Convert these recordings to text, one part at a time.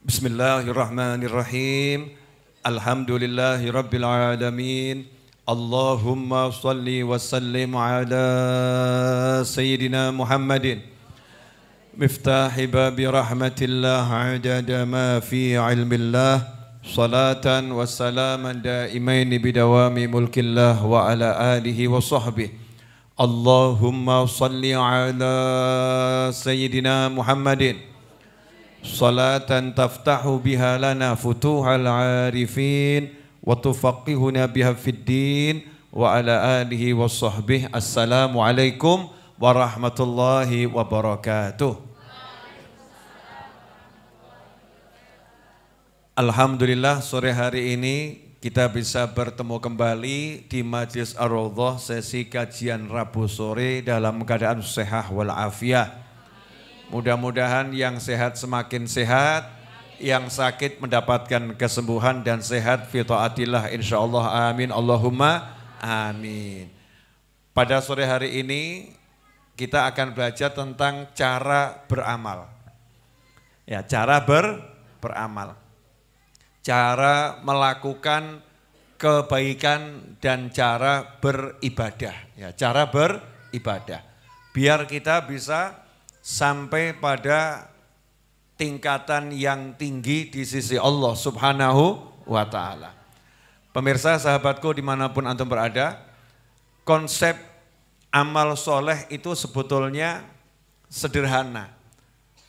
Bismillahirrahmanirrahim. Alhamdulillahirrabbilalamin. Allahumma salli wa sallim ala Sayyidina Muhammadin. Miftah babi rahmatillah adada ma fi ilmillah. Salatan wa salaman da'imaini bidawami mulkillah wa ala alihi wa sahbihi. Allahumma salli ala Sayyidina Muhammadin salatan taftahu biha lana futuhal arifin wa tufaqihuna biha fid din wa ala alihi wa sahbihi assalamu alaikum warahmatullahi wabarakatuh Alhamdulillah sore hari ini kita bisa bertemu kembali di Majlis Ar-Rawdoh sesi kajian Rabu sore dalam keadaan sehat walafiat Mudah-mudahan yang sehat semakin sehat, yang sakit mendapatkan kesembuhan dan sehat fi taatillah insyaallah amin Allahumma amin. Pada sore hari ini kita akan belajar tentang cara beramal. Ya, cara ber beramal. Cara melakukan kebaikan dan cara beribadah. Ya, cara beribadah. Biar kita bisa sampai pada tingkatan yang tinggi di sisi Allah subhanahu wa ta'ala. Pemirsa sahabatku dimanapun antum berada, konsep amal soleh itu sebetulnya sederhana.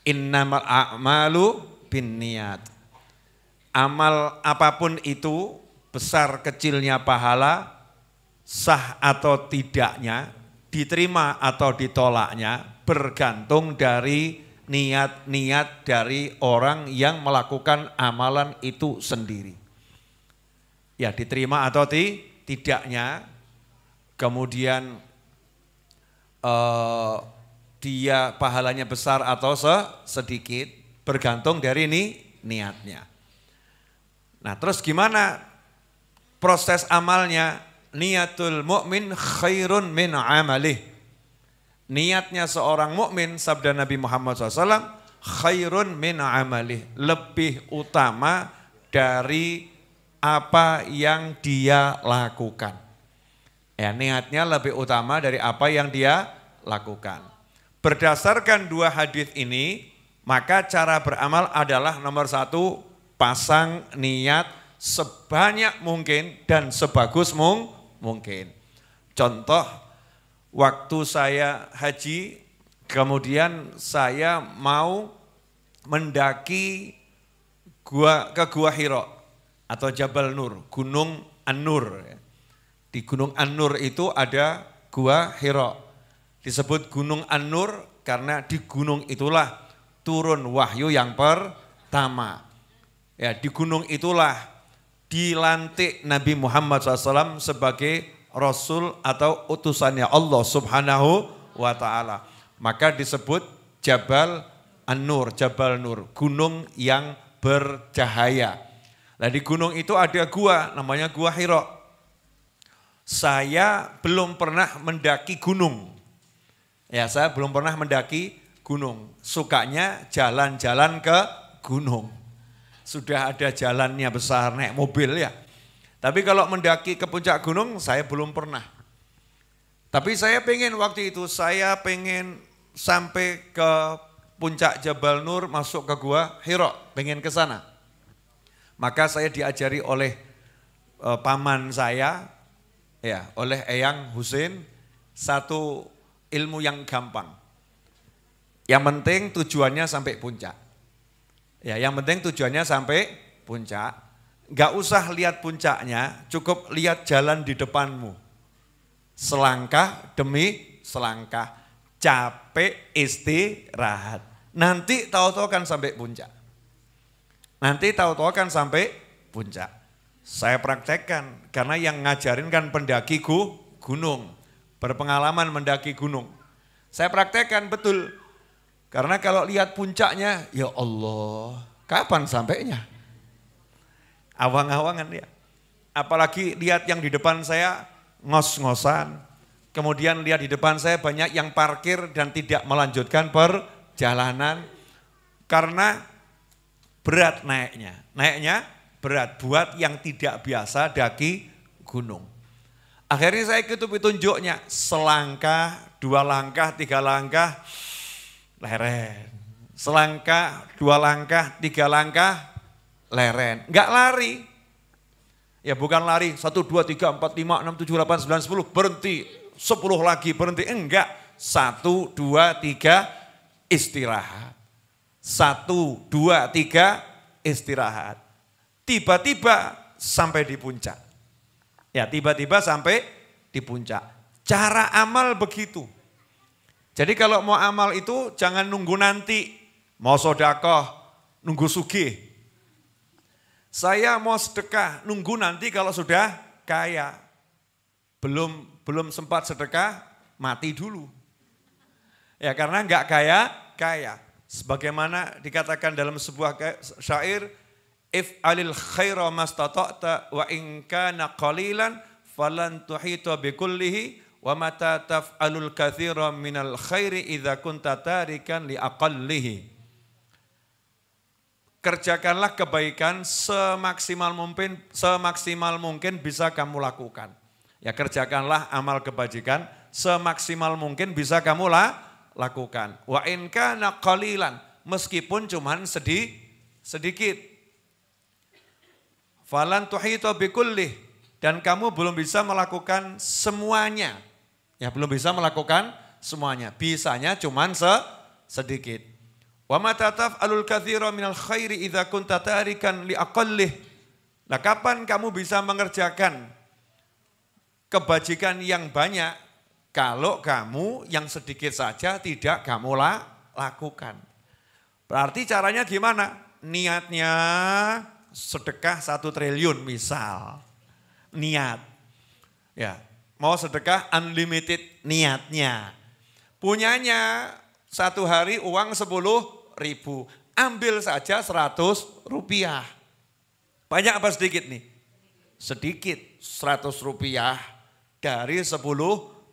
Innamal a'malu bin niat. Amal apapun itu, besar kecilnya pahala, sah atau tidaknya, diterima atau ditolaknya, bergantung dari niat-niat dari orang yang melakukan amalan itu sendiri. Ya diterima atau ti, tidaknya, kemudian uh, dia pahalanya besar atau sedikit, bergantung dari ini niatnya. Nah terus gimana proses amalnya? Niatul mu'min khairun min amalih niatnya seorang mukmin sabda Nabi Muhammad SAW khairun min amali lebih utama dari apa yang dia lakukan. Ya, niatnya lebih utama dari apa yang dia lakukan. Berdasarkan dua hadis ini, maka cara beramal adalah nomor satu, pasang niat sebanyak mungkin dan sebagus mung mungkin. Contoh waktu saya haji, kemudian saya mau mendaki gua ke gua Hiro atau Jabal Nur, Gunung An-Nur. Di Gunung An-Nur itu ada gua Hiro. Disebut Gunung An-Nur karena di gunung itulah turun wahyu yang pertama. Ya, di gunung itulah dilantik Nabi Muhammad SAW sebagai rasul atau utusannya Allah Subhanahu wa taala. Maka disebut Jabal An-Nur, Jabal Nur, gunung yang bercahaya. Nah di gunung itu ada gua, namanya Gua Hiro. Saya belum pernah mendaki gunung. Ya saya belum pernah mendaki gunung. Sukanya jalan-jalan ke gunung. Sudah ada jalannya besar, naik mobil ya tapi kalau mendaki ke puncak gunung, saya belum pernah. Tapi saya pengen waktu itu, saya pengen sampai ke puncak Jabal Nur, masuk ke gua Hiro, pengen ke sana. Maka saya diajari oleh e, paman saya, ya, oleh Eyang Husin, satu ilmu yang gampang. Yang penting tujuannya sampai puncak. Ya, yang penting tujuannya sampai puncak. Gak usah lihat puncaknya, cukup lihat jalan di depanmu. Selangkah demi selangkah, capek istirahat. Nanti tahu-tahu kan sampai puncak. Nanti tahu-tahu kan sampai puncak. Saya praktekkan, karena yang ngajarin kan pendaki gunung. Berpengalaman mendaki gunung. Saya praktekkan betul. Karena kalau lihat puncaknya, ya Allah, kapan sampainya? Awang-awangan dia. Apalagi lihat yang di depan saya ngos-ngosan. Kemudian lihat di depan saya banyak yang parkir dan tidak melanjutkan perjalanan. Karena berat naiknya. Naiknya berat buat yang tidak biasa daki gunung. Akhirnya saya ikut petunjuknya. Selangkah, dua langkah, tiga langkah, leren. Selangkah, dua langkah, tiga langkah, leren, nggak lari. Ya bukan lari, 1, 2, 3, 4, 5, 6, 7, 8, 9, 10, berhenti. 10 lagi berhenti, enggak. 1, 2, 3, istirahat. 1, 2, 3, istirahat. Tiba-tiba sampai di puncak. Ya tiba-tiba sampai di puncak. Cara amal begitu. Jadi kalau mau amal itu jangan nunggu nanti. Mau sodakoh, nunggu sugih saya mau sedekah, nunggu nanti kalau sudah kaya. Belum belum sempat sedekah, mati dulu. Ya karena enggak kaya, kaya. Sebagaimana dikatakan dalam sebuah syair, If alil khaira mastata'ta wa in kana qalilan falan tuhita bikullihi wa mata taf'alul kathira minal khairi idza kunta tarikan li aqallihi. Kerjakanlah kebaikan semaksimal mungkin, semaksimal mungkin bisa kamu lakukan. Ya kerjakanlah amal kebajikan semaksimal mungkin bisa kamu lah, lakukan. Wa in kana qalilan, meskipun cuman sedih sedikit. Falan tuhito bikullih dan kamu belum bisa melakukan semuanya. Ya belum bisa melakukan semuanya. Bisanya cuman se sedikit. Wa ma alul kathira minal khairi idha kunta tarikan li aqallih. Nah, kapan kamu bisa mengerjakan kebajikan yang banyak kalau kamu yang sedikit saja tidak kamu lakukan. Berarti caranya gimana? Niatnya sedekah satu triliun misal. Niat. Ya, mau sedekah unlimited niatnya. Punyanya satu hari uang sepuluh ribu. Ambil saja 100 rupiah. Banyak apa sedikit nih? Sedikit 100 rupiah dari 10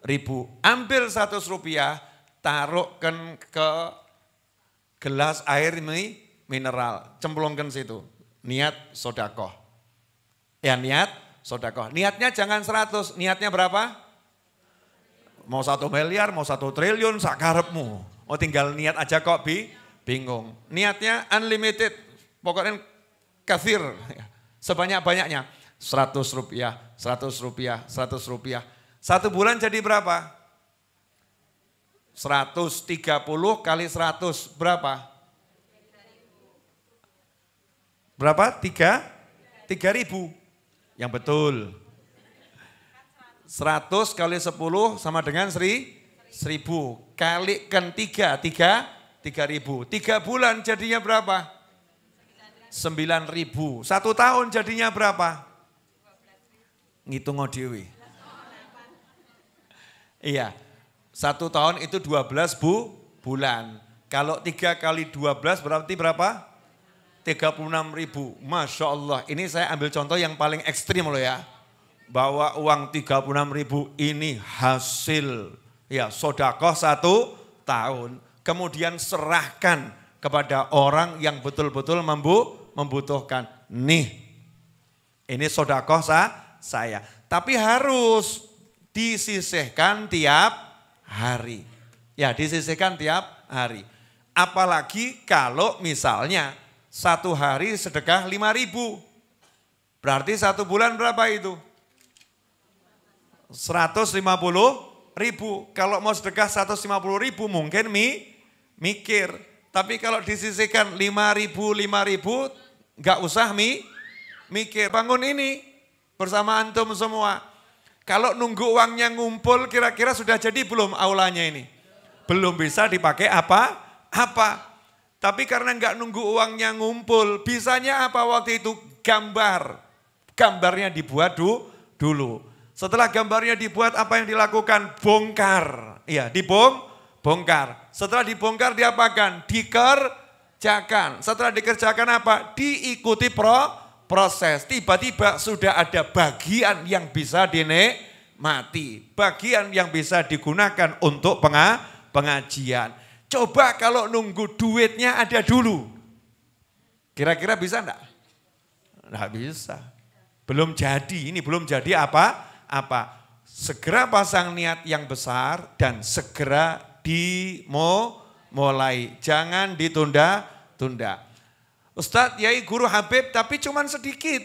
ribu. Ambil 100 rupiah, taruhkan ke gelas air ini mineral. Cemplungkan situ. Niat sodakoh. Ya niat sodakoh. Niatnya jangan 100, niatnya berapa? Mau satu miliar, mau satu triliun, sakarepmu. Oh tinggal niat aja kok bi, bingung. Niatnya unlimited, pokoknya kafir, sebanyak-banyaknya. 100 rupiah, 100 rupiah, 100 rupiah. Satu bulan jadi berapa? 130 kali 100 berapa? Berapa? 3? 3 ribu. Yang betul. 100 kali 10 sama dengan 1000. 1000 kali kan 3, 3 3000. Tiga bulan jadinya berapa? 9000. Satu tahun jadinya berapa? Ngitung odiwi. Iya. Satu tahun itu 12 bu, bulan. Kalau tiga kali 12 berarti berapa? 36 ribu. Masya Allah. Ini saya ambil contoh yang paling ekstrim loh ya. Bawa uang 36 ribu ini hasil. Ya sodakoh satu tahun kemudian serahkan kepada orang yang betul-betul membu membutuhkan. Nih, ini sodakoh sa saya. Tapi harus disisihkan tiap hari. Ya disisihkan tiap hari. Apalagi kalau misalnya satu hari sedekah 5 ribu. Berarti satu bulan berapa itu? 150 ribu. Kalau mau sedekah 150 ribu mungkin mi mikir. Tapi kalau disisihkan 5 ribu, 5 ribu, nggak usah mi, mikir. Bangun ini bersama antum semua. Kalau nunggu uangnya ngumpul, kira-kira sudah jadi belum aulanya ini? Belum bisa dipakai apa? Apa? Tapi karena nggak nunggu uangnya ngumpul, bisanya apa waktu itu? Gambar. Gambarnya dibuat du, dulu. Setelah gambarnya dibuat, apa yang dilakukan? Bongkar. Iya, dibong, bongkar. Setelah dibongkar diapakan? Dikerjakan. Setelah dikerjakan apa? Diikuti pro proses. Tiba-tiba sudah ada bagian yang bisa mati. Bagian yang bisa digunakan untuk penga pengajian. Coba kalau nunggu duitnya ada dulu. Kira-kira bisa enggak? Enggak bisa. Belum jadi, ini belum jadi apa? Apa? Segera pasang niat yang besar dan segera dimulai. Jangan ditunda-tunda. Ustadz, Yai Guru Habib, tapi cuman sedikit.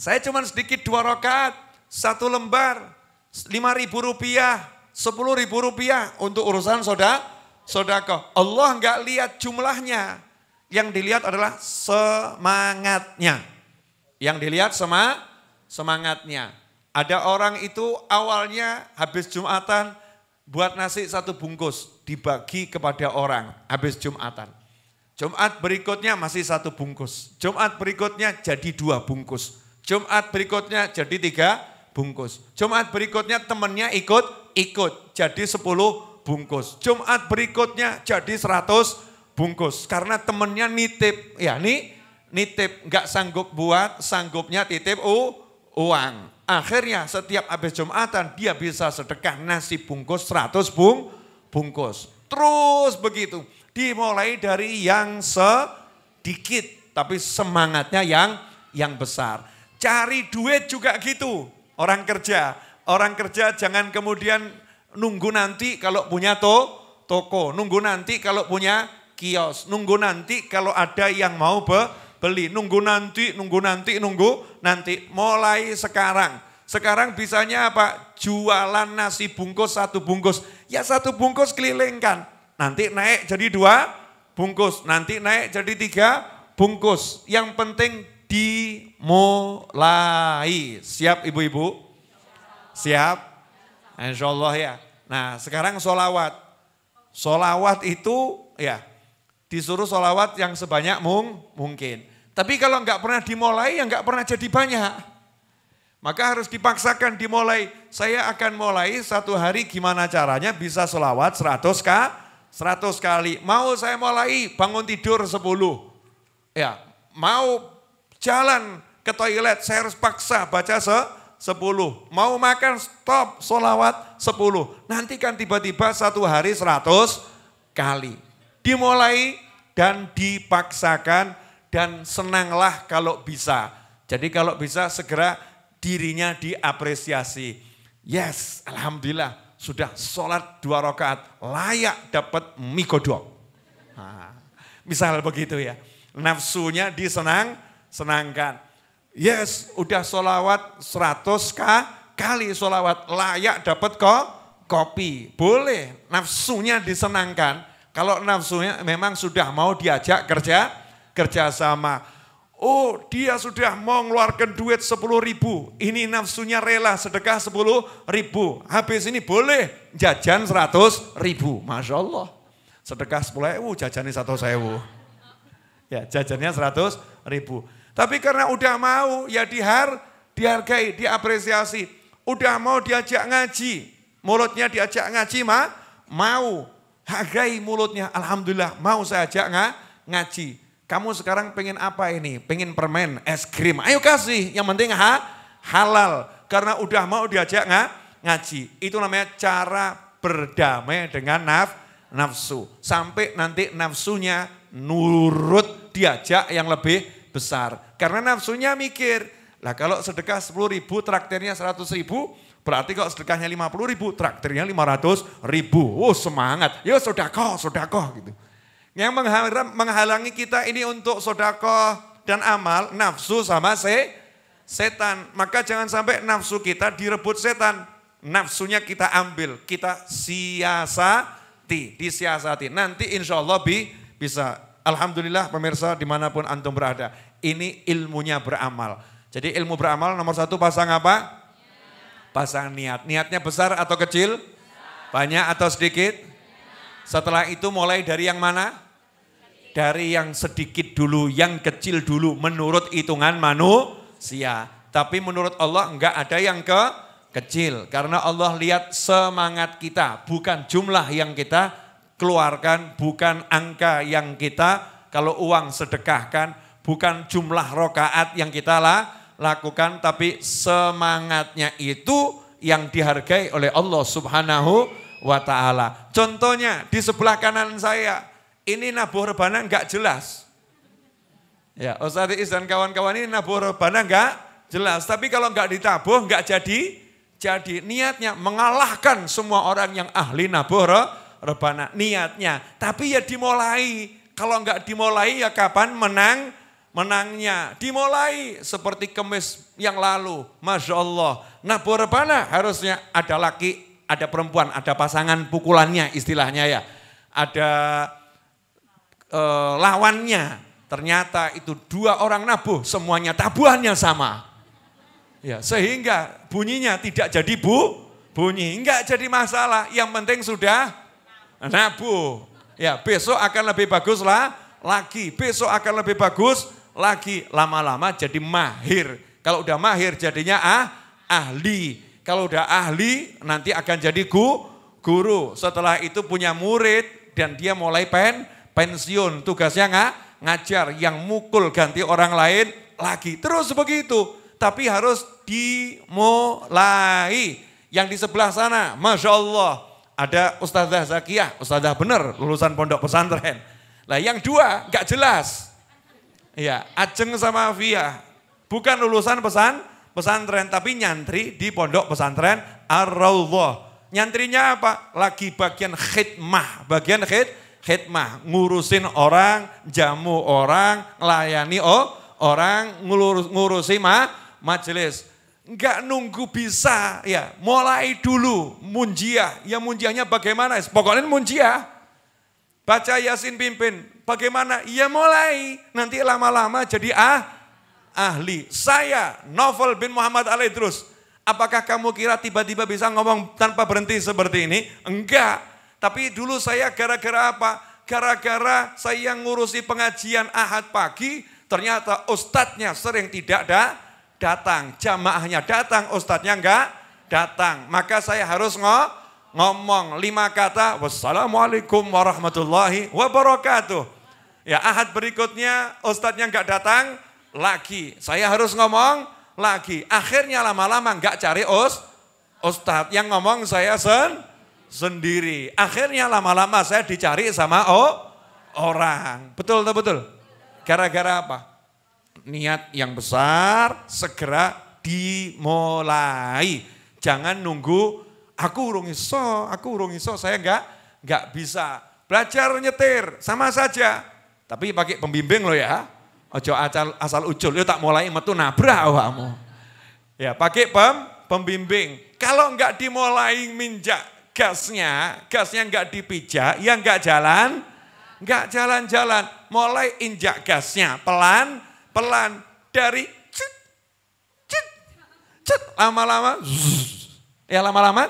Saya cuman sedikit dua rokaat, satu lembar, lima ribu rupiah, sepuluh ribu rupiah untuk urusan soda, sodako. Allah nggak lihat jumlahnya, yang dilihat adalah semangatnya. Yang dilihat sema, semangatnya. Ada orang itu awalnya habis Jumatan buat nasi satu bungkus dibagi kepada orang habis Jumatan. Jumat berikutnya masih satu bungkus. Jumat berikutnya jadi dua bungkus. Jumat berikutnya jadi tiga bungkus. Jumat berikutnya temannya ikut, ikut. Jadi sepuluh bungkus. Jumat berikutnya jadi seratus bungkus. Karena temannya nitip. Ya nih, nitip. Nggak sanggup buat, sanggupnya titip uang. Akhirnya setiap habis Jumatan dia bisa sedekah nasi bungkus 100 bung, bungkus. Terus begitu. Dimulai dari yang sedikit tapi semangatnya yang yang besar. Cari duit juga gitu orang kerja. Orang kerja jangan kemudian nunggu nanti kalau punya to, toko, nunggu nanti kalau punya kios, nunggu nanti kalau ada yang mau be beli. Nunggu nanti, nunggu nanti, nunggu nanti. Mulai sekarang. Sekarang bisanya apa? Jualan nasi bungkus satu bungkus. Ya satu bungkus kelilingkan. Nanti naik jadi dua bungkus. Nanti naik jadi tiga bungkus. Yang penting dimulai. Siap ibu-ibu? Siap? Insya Allah ya. Nah sekarang solawat. Solawat itu ya disuruh solawat yang sebanyak mung, mungkin. Tapi kalau nggak pernah dimulai, yang nggak pernah jadi banyak. Maka harus dipaksakan dimulai. Saya akan mulai satu hari gimana caranya bisa selawat 100 k, 100 kali. Mau saya mulai bangun tidur 10. Ya, mau jalan ke toilet saya harus paksa baca se 10. Mau makan stop solawat 10. Nanti kan tiba-tiba satu hari 100 kali. Dimulai dan dipaksakan dan senanglah kalau bisa. Jadi kalau bisa segera dirinya diapresiasi. Yes, Alhamdulillah sudah sholat dua rakaat layak dapat mie misal begitu ya. Nafsunya disenang, senangkan. Yes, udah sholawat 100 k kali sholawat layak dapat kok kopi. Boleh, nafsunya disenangkan. Kalau nafsunya memang sudah mau diajak kerja, kerjasama. Oh dia sudah mau ngeluarkan duit 10 ribu, ini nafsunya rela sedekah 10 ribu. Habis ini boleh jajan 100 ribu, Masya Allah. Sedekah 10 ribu jajannya 1 sewu. Ya jajannya 100 ribu. Tapi karena udah mau ya dihar, dihargai, diapresiasi. Udah mau diajak ngaji, mulutnya diajak ngaji mah mau hargai mulutnya. Alhamdulillah mau saya ajak ngaji. Kamu sekarang pengen apa ini? Pengen permen, es krim. Ayo kasih, yang penting ha, halal. Karena udah mau diajak nggak ngaji. Itu namanya cara berdamai dengan naf, nafsu. Sampai nanti nafsunya nurut diajak yang lebih besar. Karena nafsunya mikir, lah kalau sedekah 10 ribu, traktirnya 100 ribu, Berarti kalau sedekahnya 50 ribu, traktirnya 500 ribu. Oh semangat, sudah ya kok sudah kok gitu. Yang menghalangi kita ini untuk sodako dan amal, nafsu sama se, setan. Maka jangan sampai nafsu kita direbut setan. Nafsunya kita ambil, kita siasati, disiasati. Nanti insya Allah bi, bisa. Alhamdulillah pemirsa dimanapun antum berada. Ini ilmunya beramal. Jadi ilmu beramal nomor satu pasang apa? Pasang niat. Niatnya besar atau kecil? Banyak atau sedikit? Setelah itu mulai dari yang mana? Dari yang sedikit dulu, yang kecil dulu menurut hitungan manusia. Tapi menurut Allah enggak ada yang ke kecil. Karena Allah lihat semangat kita, bukan jumlah yang kita keluarkan, bukan angka yang kita kalau uang sedekahkan, bukan jumlah rokaat yang kita lah, lakukan, tapi semangatnya itu yang dihargai oleh Allah Subhanahu wa ta'ala. Contohnya di sebelah kanan saya, ini nabuh rebana nggak jelas. Ya, Ustaz Is dan kawan-kawan ini nabuh rebana nggak jelas. Tapi kalau nggak ditabuh nggak jadi, jadi niatnya mengalahkan semua orang yang ahli nabuh rebana. Niatnya, tapi ya dimulai. Kalau nggak dimulai ya kapan menang? menangnya dimulai seperti kemis yang lalu. Masya Allah. Nah, rebana harusnya ada laki, ada perempuan, ada pasangan pukulannya istilahnya ya. Ada e, lawannya. Ternyata itu dua orang nabuh, semuanya tabuhannya sama. Ya, sehingga bunyinya tidak jadi bu, bunyi. Enggak jadi masalah, yang penting sudah nabuh. Ya, besok akan lebih bagus lah lagi. Besok akan lebih bagus lagi. Lama-lama jadi mahir. Kalau udah mahir jadinya ah, ahli kalau udah ahli, nanti akan jadi gu, guru. Setelah itu punya murid, dan dia mulai pen, pensiun. Tugasnya nggak ngajar, yang mukul ganti orang lain lagi. Terus begitu, tapi harus dimulai. Yang di sebelah sana, Masya Allah, ada Ustazah zakiah Ustazah benar, lulusan pondok pesantren. Lah yang dua, nggak jelas. Ya, Ajeng sama Fia, bukan lulusan pesan pesantren tapi nyantri di pondok pesantren Ar-Raudhah. Nyantrinya apa? Lagi bagian khidmah, bagian khid, khidmah, ngurusin orang, jamu orang, layani oh, orang, ngurus, ngurusin ma, majelis. Enggak nunggu bisa ya, mulai dulu munjiah. Ya munjiahnya bagaimana? Pokoknya munjiah. Baca Yasin pimpin. Bagaimana? Ya mulai. Nanti lama-lama jadi ah ahli. Saya, Novel bin Muhammad Al Idrus. Apakah kamu kira tiba-tiba bisa ngomong tanpa berhenti seperti ini? Enggak. Tapi dulu saya gara-gara apa? Gara-gara saya ngurusi pengajian ahad pagi, ternyata ustadznya sering tidak ada datang. Jamaahnya datang, ustadznya enggak datang. Maka saya harus ngomong ngomong lima kata wassalamualaikum warahmatullahi wabarakatuh. Ya ahad berikutnya ustadznya enggak datang, lagi. Saya harus ngomong lagi. Akhirnya lama-lama enggak cari os, ustad yang ngomong saya sen, sendiri. Akhirnya lama-lama saya dicari sama oh, orang. Betul atau betul? Gara-gara apa? Niat yang besar segera dimulai. Jangan nunggu aku urung iso, aku urung iso, saya enggak enggak bisa. Belajar nyetir sama saja. Tapi pakai pembimbing loh ya. Ojo asal, asal ucul, yo tak mulai metu nabrak awakmu. Ya, pakai pem, pembimbing. Kalau enggak dimulai minjak gasnya, gasnya enggak dipijak, ya enggak jalan, enggak jalan-jalan. Mulai injak gasnya, pelan, pelan dari cut, cut, cut, lama-lama, ya lama-lama,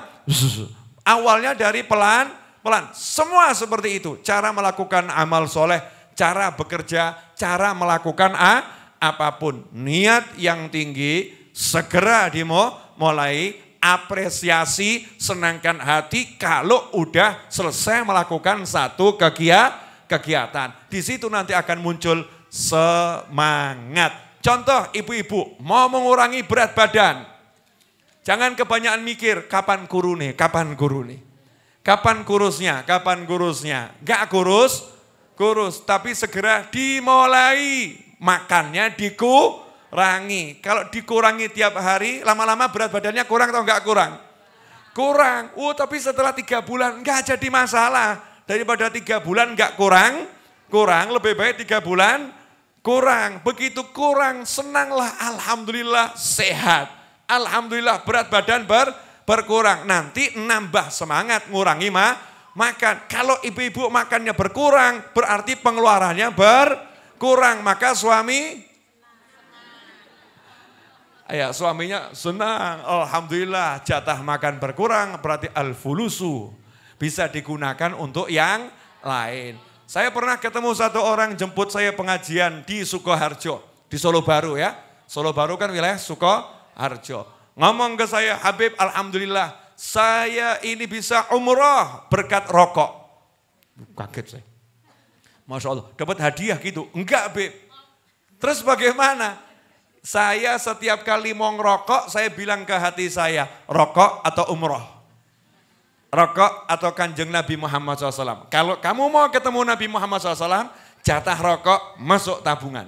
awalnya dari pelan, pelan. Semua seperti itu. Cara melakukan amal soleh cara bekerja, cara melakukan A, ah, apapun. Niat yang tinggi segera dimulai apresiasi, senangkan hati kalau udah selesai melakukan satu kegiatan. Di situ nanti akan muncul semangat. Contoh ibu-ibu mau mengurangi berat badan. Jangan kebanyakan mikir kapan kurune, kapan kurune. Kapan kurusnya, kapan kurusnya. gak kurus, kurus, tapi segera dimulai. Makannya dikurangi. Kalau dikurangi tiap hari, lama-lama berat badannya kurang atau enggak kurang? Kurang. uh tapi setelah tiga bulan enggak jadi masalah. Daripada tiga bulan enggak kurang, kurang lebih baik tiga bulan kurang. Begitu kurang, senanglah alhamdulillah sehat. Alhamdulillah berat badan ber berkurang. Nanti nambah semangat, ngurangi mah makan. Kalau ibu-ibu makannya berkurang, berarti pengeluarannya berkurang. Maka suami Ya, suaminya senang. Alhamdulillah, jatah makan berkurang berarti al-fulusu bisa digunakan untuk yang lain. Saya pernah ketemu satu orang jemput saya pengajian di Sukoharjo, di Solo Baru ya. Solo Baru kan wilayah Sukoharjo. Ngomong ke saya, Habib, alhamdulillah saya ini bisa umroh berkat rokok. Kaget saya. Masya Allah, dapat hadiah gitu. Enggak, Beb. Terus bagaimana? Saya setiap kali mau ngerokok, saya bilang ke hati saya, rokok atau umroh? Rokok atau kanjeng Nabi Muhammad SAW? Kalau kamu mau ketemu Nabi Muhammad SAW, jatah rokok masuk tabungan.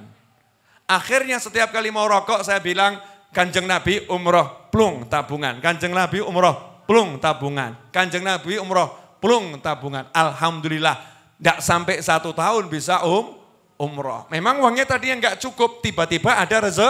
Akhirnya setiap kali mau rokok, saya bilang, kanjeng Nabi umroh, plung tabungan. Kanjeng Nabi umroh, plung tabungan. Kanjeng Nabi umroh, plung tabungan. Alhamdulillah, tidak sampai satu tahun bisa um, umroh. Memang uangnya tadi yang nggak cukup, tiba-tiba ada reze,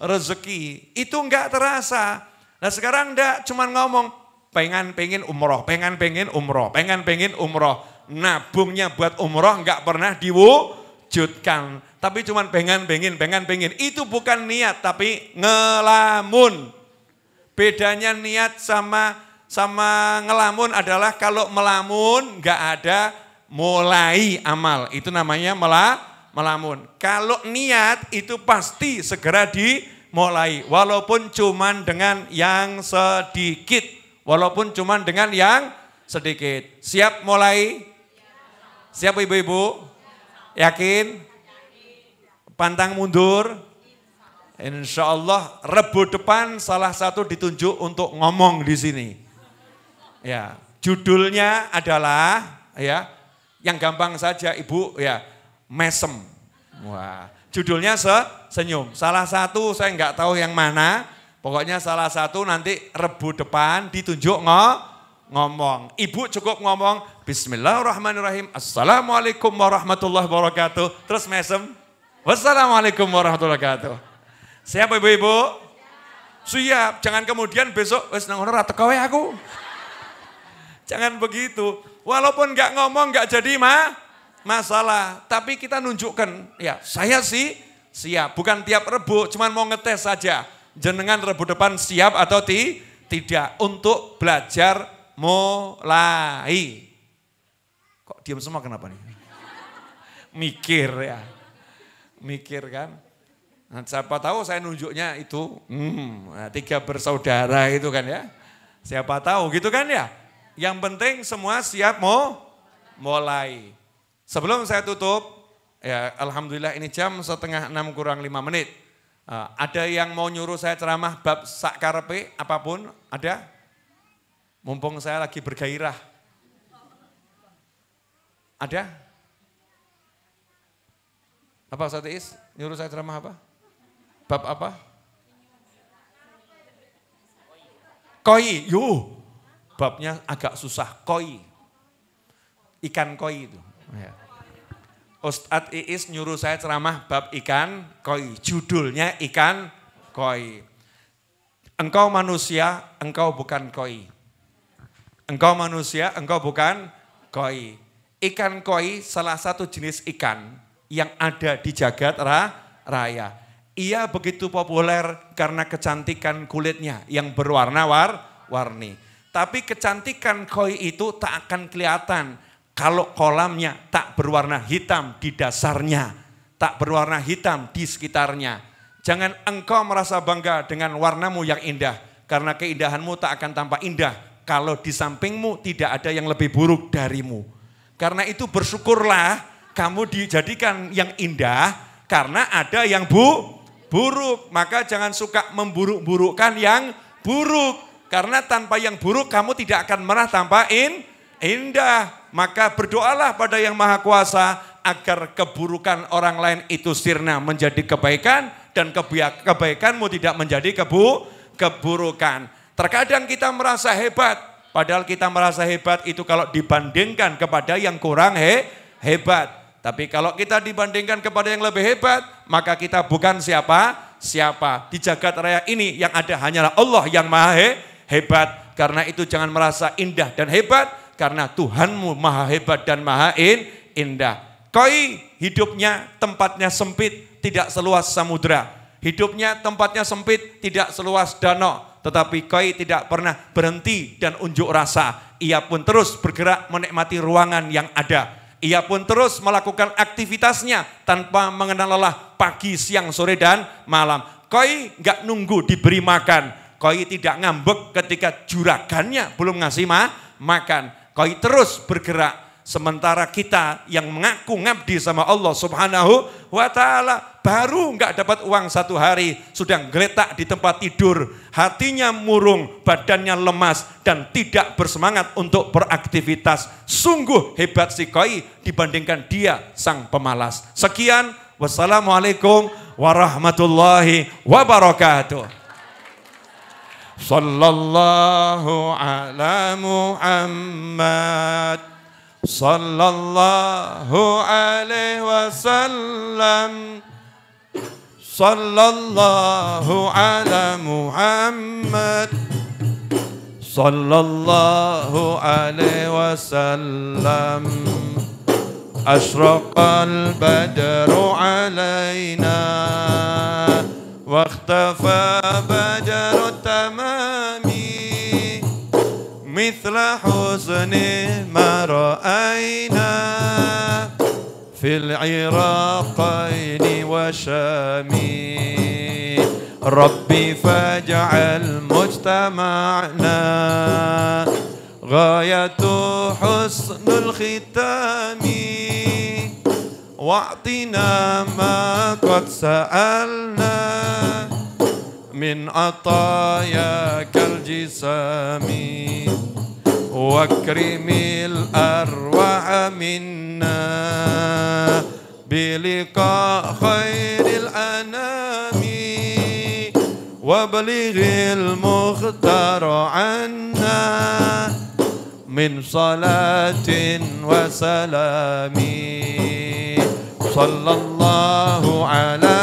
rezeki. Itu nggak terasa. Nah sekarang ndak cuma ngomong, pengen pengen umroh, pengen pengen umroh, pengen pengen umroh. Nabungnya buat umroh nggak pernah diwujudkan. Tapi cuma pengen pengen pengen pengen. Itu bukan niat, tapi ngelamun. Bedanya niat sama sama ngelamun adalah kalau melamun nggak ada mulai amal. Itu namanya mela, melamun. Kalau niat itu pasti segera dimulai. Walaupun cuman dengan yang sedikit. Walaupun cuman dengan yang sedikit. Siap mulai? Siap ibu-ibu? Yakin? Pantang mundur? Insya Allah rebu depan salah satu ditunjuk untuk ngomong di sini. Ya, judulnya adalah ya yang gampang saja Ibu ya mesem. Wah, judulnya se senyum. Salah satu saya nggak tahu yang mana. Pokoknya salah satu nanti rebu depan ditunjuk ngomong ngomong. Ibu cukup ngomong, Bismillahirrahmanirrahim, Assalamualaikum warahmatullahi wabarakatuh. Terus mesem, Wassalamualaikum warahmatullahi wabarakatuh. Siap ibu-ibu? Siap. Jangan kemudian besok, wes nang atau teko aku. Jangan begitu. Walaupun nggak ngomong nggak jadi mah masalah, tapi kita nunjukkan, ya saya sih siap. Bukan tiap rebu, cuman mau ngetes saja. Jenengan rebu depan siap atau ti tidak untuk belajar mulai. Kok diam semua kenapa nih? Mikir ya. Mikir kan? Nah, siapa tahu saya nunjuknya itu, hmm, nah, tiga bersaudara itu kan ya. Siapa tahu gitu kan ya. Yang penting semua siap mau mulai. Sebelum saya tutup, ya Alhamdulillah ini jam setengah enam kurang lima menit. Ah, ada yang mau nyuruh saya ceramah bab sakarpe apapun, ada? Mumpung saya lagi bergairah. Ada? Apa Ustaz Is? Nyuruh saya ceramah apa? Bab apa? Koi, yuk Babnya agak susah, koi. Ikan koi itu. Ya. Ustadz Iis nyuruh saya ceramah bab ikan koi. Judulnya ikan koi. Engkau manusia, engkau bukan koi. Engkau manusia, engkau bukan koi. Ikan koi salah satu jenis ikan yang ada di jagat raya. Ia begitu populer karena kecantikan kulitnya yang berwarna-warni. Tapi kecantikan koi itu tak akan kelihatan kalau kolamnya tak berwarna hitam di dasarnya, tak berwarna hitam di sekitarnya. Jangan engkau merasa bangga dengan warnamu yang indah, karena keindahanmu tak akan tampak indah kalau di sampingmu tidak ada yang lebih buruk darimu. Karena itu bersyukurlah kamu dijadikan yang indah karena ada yang bu buruk. Maka jangan suka memburuk-burukkan yang buruk. Karena tanpa yang buruk kamu tidak akan merah tanpa in, indah. Maka berdoalah pada yang maha kuasa agar keburukan orang lain itu sirna menjadi kebaikan dan kebaikanmu tidak menjadi kebu keburukan. Terkadang kita merasa hebat, padahal kita merasa hebat itu kalau dibandingkan kepada yang kurang he, hebat. Tapi kalau kita dibandingkan kepada yang lebih hebat, maka kita bukan siapa? Siapa. Di jagat raya ini yang ada hanyalah Allah yang maha he, hebat. Karena itu jangan merasa indah dan hebat, karena Tuhanmu maha hebat dan maha in, indah. Koi hidupnya tempatnya sempit, tidak seluas samudra. Hidupnya tempatnya sempit, tidak seluas danau. Tetapi koi tidak pernah berhenti dan unjuk rasa. Ia pun terus bergerak menikmati ruangan yang ada ia pun terus melakukan aktivitasnya tanpa mengenal lelah pagi, siang, sore, dan malam. Koi nggak nunggu diberi makan. Koi tidak ngambek ketika juragannya belum ngasih ma makan. Koi terus bergerak Sementara kita yang mengaku ngabdi sama Allah subhanahu wa ta'ala baru nggak dapat uang satu hari sudah geletak di tempat tidur hatinya murung badannya lemas dan tidak bersemangat untuk beraktivitas sungguh hebat si koi dibandingkan dia sang pemalas sekian wassalamualaikum warahmatullahi wabarakatuh Sallallahu ala muhammad صلى الله عليه وسلم صلى الله على محمد صلى الله عليه وسلم أشرق البدر علينا واختفى بدر التمام مثل حزن ما رأينا في العراقين وشامي ربي فاجعل مجتمعنا غاية حسن الختام واعطنا ما قد سألنا من عطاياك الجسام واكرم الأرواح منا بلقاء خير الأنام وابلغ المختار عنا من صلاة وسلام صلى الله على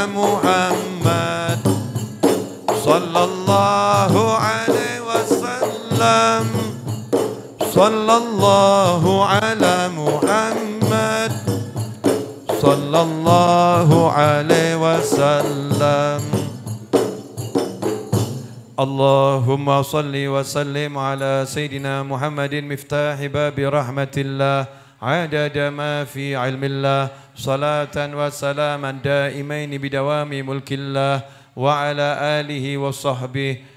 صلى الله على محمد صلى الله عليه وسلم اللهم صل وسلم على سيدنا محمد مفتاح باب رحمة الله عدد ما في علم الله صلاة وسلاما دائمين بدوام ملك الله وعلى آله وصحبه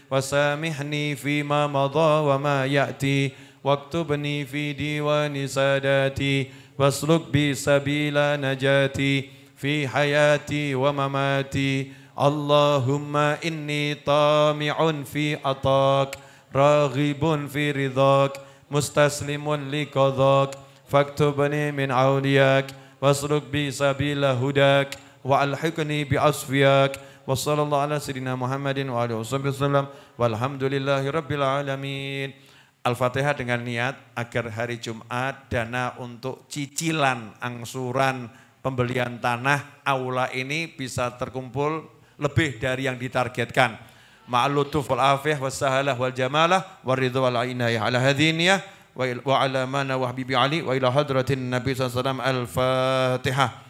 وسامحني فيما مضى وما يأتي واكتبني في ديوان ساداتي واسلك بي سبيل نجاتي في حياتي ومماتي اللهم إني طامع في عطاك راغب في رضاك مستسلم لقضاك فاكتبني من عولياك واسلك بي سبيل هداك وألحقني بأصفياك wa sallallahu ala sayyidina Muhammadin wa alihi wasallam Al-Fatihah dengan niat agar hari Jumat dana untuk cicilan, angsuran, pembelian tanah, aula ini bisa terkumpul lebih dari yang ditargetkan. Ma'alutuf wal afiyah wassahalah wal jamalah waridhu wal ainayah ala hadhiniyah wa ala mana wa habibi ali wa ila hadratin nabi SAW al-Fatihah.